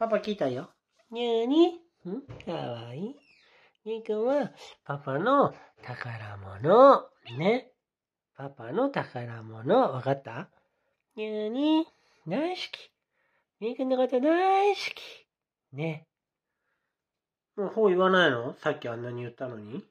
パパいたよ。ニューニんかわいい。ニー君はパパの宝物。ね。パパの宝物。わかったニューニー大好き。ニー君のこと大好き。ね。もうほう言わないのさっきあんなに言ったのに。